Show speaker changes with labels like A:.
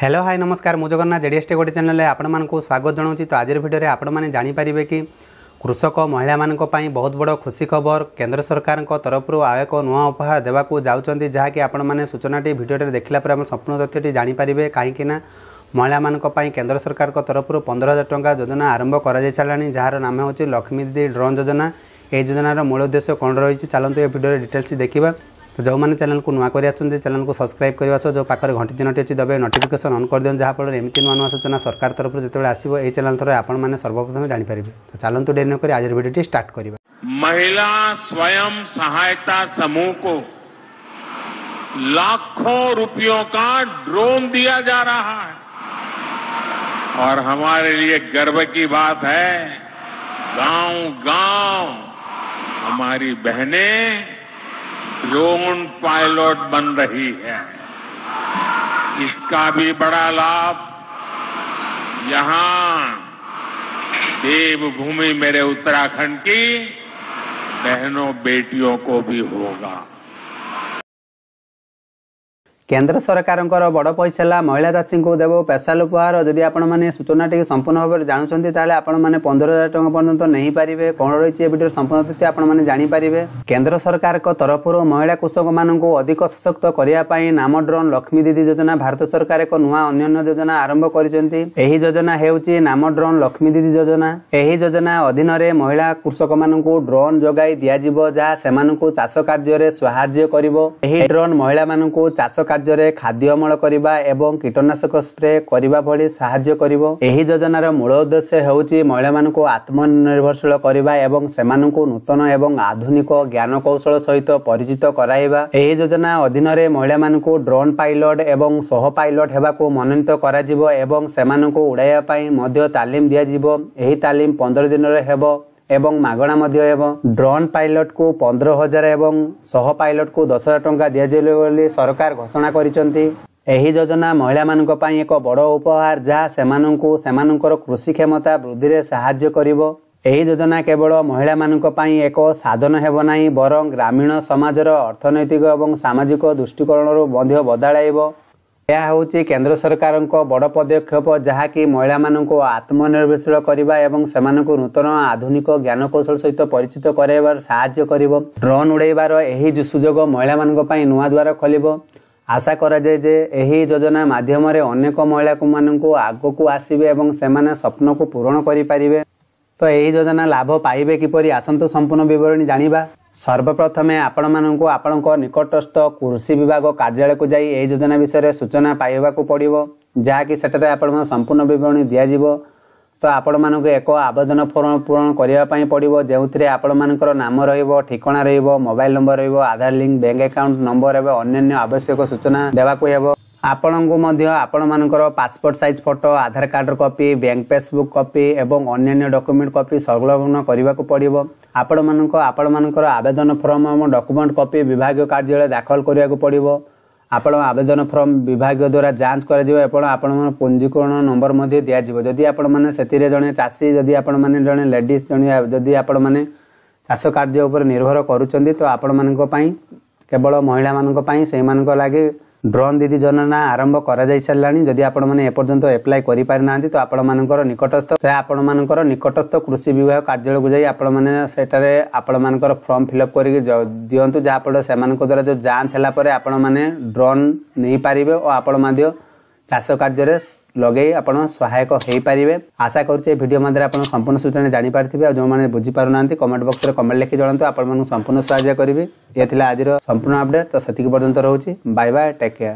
A: hello hi ନମସ୍କାର ମୁଁ Jagannath J D S T ଗୋଟେ ଚ୍ୟାନେଲ୍ରେ ଆପଣମାନଙ୍କୁ ସ୍ୱାଗତ ଜଣାଉଛି ତ ଆଜିର ଭିଡ଼ିଓରେ ଆପଣମାନେ ଜାଣିପାରିବେ କି କୃଷକ ମହିଳାମାନଙ୍କ ପାଇଁ ବହୁତ ବଡ଼ ଖୁସି ଖବର କେନ୍ଦ୍ର ସରକାରଙ୍କ ତରଫରୁ ଆଉ ଏକ ନୂଆ ଉପହାର ଦେବାକୁ ଯାଉଛନ୍ତି ଯାହାକି ଆପଣମାନେ ସୂଚନାଟି ଭିଡ଼ିଓଟି ଦେଖିଲା ପରେ ଆମ ସମ୍ପୂର୍ଣ୍ଣ ତଥ୍ୟଟି ଜାଣିପାରିବେ କାହିଁକିନା ମହିଳାମାନଙ୍କ ପାଇଁ କେନ୍ଦ୍ର ସରକାରଙ୍କ ତରଫରୁ ପନ୍ଦର ହଜାର ଟଙ୍କା ଯୋଜନା ଆରମ୍ଭ କରାଯାଇ ସାରିଲାଣି ଯାହାର ନାମ ହେଉଛି ଲକ୍ଷ୍ମୀ ଦିଦି ଡ୍ରୋନ୍ ଯୋଜନା ଏହି ଯୋଜନାର ମୂଳ ଉଦ୍ଦେଶ୍ୟ କ'ଣ ରହିଛି ଚାଲନ୍ତୁ ଏ ଭିଡ଼ିଓରେ ଡିଟେଲ୍ସ ଦେଖିବା तो जो मैंने चैनल को नुआ कर चैनल को सब्सक्राइब करने सह जो पाखे घंटी दिन अच्छी दबे नोटिकेसन अन कर दिखाँ जहाँ फल एमती नुआ नुआ सूचना सरकार तरफ जो आसव यह चैनल तरह आपने सर्वप्रथम जानपरेंगे तो चलत डेरी नक आज भिडियो स्टार्ट कर
B: महिला स्वयं सहायता समूह को लाखों रुपयों का ड्रोन दिया जा रहा है और हमारे लिए गर्व की बात है गांव गांव हमारी बहनें जोन पायलट बन रही है इसका भी बड़ा लाभ यहां देवभूमि मेरे उत्तराखंड की बहनों बेटियों को भी होगा
A: କେନ୍ଦ୍ର ସରକାରଙ୍କର ବଡ଼ ପଇସା ମହିଳା ଚାଷୀଙ୍କୁ ଦେବ ପେଶାଲ ଉପହାର ଯଦି ଆପଣମାନେ ସୂଚନା ଟିକେ ସମ୍ପୂର୍ଣ୍ଣ ଭାବରେ ଜାଣୁଛନ୍ତି ତାହେଲେ ଆପଣମାନେ ପନ୍ଦର ହଜାର ଟଙ୍କା ପର୍ଯ୍ୟନ୍ତ ନେଇପାରିବେ କ'ଣ ରହିଛି ଏ ଭିଡ଼ିଓର ସମ୍ପୂର୍ଣ୍ଣ ତୃତୀୟ ଆପଣମାନେ ଜାଣିପାରିବେ କେନ୍ଦ୍ର ସରକାରଙ୍କ ତରଫରୁ ମହିଳା କୃଷକମାନଙ୍କୁ ଅଧିକ ସଶକ୍ତ କରିବା ପାଇଁ ନାମ ଡ୍ରୋନ୍ ଲକ୍ଷ୍ମୀ ଦିଦି ଯୋଜନା ଭାରତ ସରକାର ଏକ ନୂଆ ଅନ୍ୟାନ୍ୟ ଯୋଜନା ଆରମ୍ଭ କରିଛନ୍ତି ଏହି ଯୋଜନା ହେଉଛି ନାମ ଡ୍ରୋନ୍ ଲକ୍ଷ୍ମୀ ଦିଦି ଯୋଜନା ଏହି ଯୋଜନା ଅଧୀନରେ ମହିଳା କୃଷକମାନଙ୍କୁ ଡ୍ରୋନ୍ ଯୋଗାଇ ଦିଆଯିବ ଯାହା ସେମାନଙ୍କୁ ଚାଷ କାର୍ଯ୍ୟରେ ସାହାଯ୍ୟ କରିବ ଏହି ଡ୍ରୋନ୍ ମହିଳାମାନଙ୍କୁ ଚାଷ କାର୍ଯ୍ୟରେ ଖାଦ୍ୟ ଅମଳ କରିବା ଏବଂ କୀଟନାଶକ ସ୍ପ୍ରେ କରିବା ଭଳି ସାହାଯ୍ୟ କରିବ ଏହି ଯୋଜନାର ମୂଳ ଉଦ୍ଦେଶ୍ୟ ହେଉଛି ମହିଳାମାନଙ୍କୁ ଆତ୍ମନିର୍ଭରଶୀଳ କରିବା ଏବଂ ସେମାନଙ୍କୁ ନୂତନ ଏବଂ ଆଧୁନିକ ଜ୍ଞାନକୌଶଳ ସହିତ ପରିଚିତ କରାଇବା ଏହି ଯୋଜନା ଅଧୀନରେ ମହିଳାମାନଙ୍କୁ ଡ୍ରୋନ୍ ପାଇଲଟ ଏବଂ ସହ ପାଇଲଟ ହେବାକୁ ମନୋନୀତ କରାଯିବ ଏବଂ ସେମାନଙ୍କୁ ଉଡ଼ାଇବା ପାଇଁ ମଧ୍ୟ ତାଲିମ ଦିଆଯିବ ଏହି ତାଲିମ ପନ୍ଦର ଦିନରେ ହେବ ଏବଂ ମାଗଣା ମଧ୍ୟ ହେବ ଡ୍ରୋନ୍ ପାଇଲଟକୁ ପନ୍ଦର ହଜାର ଏବଂ ଶହ ପାଇଲଟକୁ ଦଶ ହଜାର ଟଙ୍କା ଦିଆଯିବ ବୋଲି ସରକାର ଘୋଷଣା କରିଛନ୍ତି ଏହି ଯୋଜନା ମହିଳାମାନଙ୍କ ପାଇଁ ଏକ ବଡ଼ ଉପହାର ଯାହା ସେମାନଙ୍କୁ ସେମାନଙ୍କର କୃଷି କ୍ଷମତା ବୃଦ୍ଧିରେ ସାହାଯ୍ୟ କରିବ ଏହି ଯୋଜନା କେବଳ ମହିଳାମାନଙ୍କ ପାଇଁ ଏକ ସାଧନ ହେବ ନାହିଁ ବରଂ ଗ୍ରାମୀଣ ସମାଜର ଅର୍ଥନୈତିକ ଏବଂ ସାମାଜିକ ଦୃଷ୍ଟିକୋଣରୁ ମଧ୍ୟ ବଦଳାଇବ ଏହା ହେଉଛି କେନ୍ଦ୍ର ସରକାରଙ୍କ ବଡ଼ ପଦକ୍ଷେପ ଯାହାକି ମହିଳାମାନଙ୍କୁ ଆତ୍ମନିର୍ଭରଶୀଳ କରିବା ଏବଂ ସେମାନଙ୍କୁ ନୂତନ ଆଧୁନିକ ଜ୍ଞାନକୌଶଳ ସହିତ ପରିଚିତ କରାଇବାରେ ସାହାଯ୍ୟ କରିବ ଡ୍ରୋନ୍ ଉଡ଼ାଇବାର ଏହି ସୁଯୋଗ ମହିଳାମାନଙ୍କ ପାଇଁ ନୂଆ ଦ୍ୱାର ଖୋଲିବ ଆଶା କରାଯାଏ ଯେ ଏହି ଯୋଜନା ମାଧ୍ୟମରେ ଅନେକ ମହିଳାମାନଙ୍କୁ ଆଗକୁ ଆସିବେ ଏବଂ ସେମାନେ ସ୍ୱପ୍ନକୁ ପୂରଣ କରିପାରିବେ ତ ଏହି ଯୋଜନା ଲାଭ ପାଇବେ କିପରି ଆସନ୍ତୁ ସମ୍ପୂର୍ଣ୍ଣ ବିବରଣୀ ଜାଣିବା ସର୍ବପ୍ରଥମେ ଆପଣମାନଙ୍କୁ ଆପଣଙ୍କ ନିକଟସ୍ଥ କୃଷି ବିଭାଗ କାର୍ଯ୍ୟାଳୟକୁ ଯାଇ ଏହି ଯୋଜନା ବିଷୟରେ ସୂଚନା ପାଇବାକୁ ପଡ଼ିବ ଯାହାକି ସେଠାରେ ଆପଣମାନଙ୍କୁ ସମ୍ପୂର୍ଣ୍ଣ ବିବରଣୀ ଦିଆଯିବ ତ ଆପଣମାନଙ୍କୁ ଏକ ଆବେଦନ ଫର୍ମ ପୂରଣ କରିବା ପାଇଁ ପଡ଼ିବ ଯେଉଁଥିରେ ଆପଣମାନଙ୍କର ନାମ ରହିବ ଠିକଣା ରହିବ ମୋବାଇଲ ନମ୍ବର ରହିବ Aadhaar link bank account number ଏବଂ ଅନ୍ୟାନ୍ୟ ଆବଶ୍ୟକ ସୂଚନା ଦେବାକୁ ହେବ ଆପଣଙ୍କୁ ମଧ୍ୟ ଆପଣମାନଙ୍କର ପାସପୋର୍ଟ ସାଇଜ୍ ଫଟୋ ଆଧାର କାର୍ଡ଼ର କପି ବ୍ୟାଙ୍କ ପାସବୁକ୍ କପି ଏବଂ ଅନ୍ୟାନ୍ୟ ଡକ୍ୟୁମେଣ୍ଟ କପି ସଂଲଗ୍ନ କରିବାକୁ ପଡ଼ିବ ଆପଣମାନଙ୍କ ଆପଣମାନଙ୍କର ଆବେଦନ ଫର୍ମ ଏବଂ ଡକ୍ୟୁମେଣ୍ଟ କପି ବିଭାଗୀୟ କାର୍ଯ୍ୟାଳୟ ଦାଖଲ କରିବାକୁ ପଡ଼ିବ ଆପଣ ଆବେଦନ ଫର୍ମ ବିଭାଗୀୟ ଦ୍ୱାରା ଯାଞ୍ଚ କରାଯିବ ଏବଂ ଆପଣଙ୍କ ପଞ୍ଜୀକରଣ ନମ୍ବର ମଧ୍ୟ ଦିଆଯିବ ଯଦି ଆପଣମାନେ ସେଥିରେ ଜଣେ ଚାଷୀ ଯଦି ଆପଣମାନେ ଜଣେ ଲେଡ଼ିଜ୍ ଜଣେ ଯଦି ଆପଣମାନେ ଚାଷ କାର୍ଯ୍ୟ ଉପରେ ନିର୍ଭର କରୁଛନ୍ତି ତ ଆପଣମାନଙ୍କ ପାଇଁ କେବଳ ମହିଳାମାନଙ୍କ ପାଇଁ ସେଇମାନଙ୍କ ଲାଗି ଡ୍ରୋନ୍ ଦିଦି ଯୋଜନା ଆରମ୍ଭ କରାଯାଇ ସାରିଲାଣି ଯଦି ଆପଣମାନେ ଏପର୍ଯ୍ୟନ୍ତ ଆପ୍ଲାଏ କରିପାରିନାହାନ୍ତି ତ ଆପଣମାନଙ୍କର ନିକଟସ୍ଥ ଆପଣମାନଙ୍କର ନିକଟସ୍ଥ କୃଷି ବିଭାଗ କାର୍ଯ୍ୟାଳୟକୁ ଯାଇ ଆପଣମାନେ ସେଠାରେ ଆପଣମାନଙ୍କର ଫର୍ମ ଫିଲଅପ୍ କରିକି ଦିଅନ୍ତୁ ଯାହାଫଳରେ ସେମାନଙ୍କ ଦ୍ୱାରା ଯେଉଁ ଯାଞ୍ଚ ହେଲା ପରେ ଆପଣମାନେ ଡ୍ରୋନ୍ ନେଇପାରିବେ ଓ ଆପଣ ମଧ୍ୟ ଚାଷ କାର୍ଯ୍ୟରେ ଲଗେଇ ଆପଣ ସହାୟକ ହେଇପାରିବେ ଆଶା କରୁଛି ଏହି ଭିଡ଼ିଓ ମଧ୍ୟରେ ଆପଣ ସମ୍ପୂର୍ଣ୍ଣ ସୂଚନା ଜାଣିପାରିଥିବେ ଆଉ ଯେଉଁମାନେ ବୁଝିପାରୁନାହାନ୍ତି କମେଣ୍ଟ ବକ୍ସରେ କମେଣ୍ଟ ଲେଖି ଜଣାନ୍ତୁ ଆପଣମାନଙ୍କୁ ସମ୍ପୂର୍ଣ୍ଣ ସାହାଯ୍ୟ କରିବି ଏ ଥିଲା ଆଜିର ସମ୍ପୂର୍ଣ୍ଣ ଅପଡେଟ୍ ତ ସେତିକି ପର୍ଯ୍ୟନ୍ତ ରହୁଛି ବାଏ ବାଏ ଟେକ୍ କେୟାର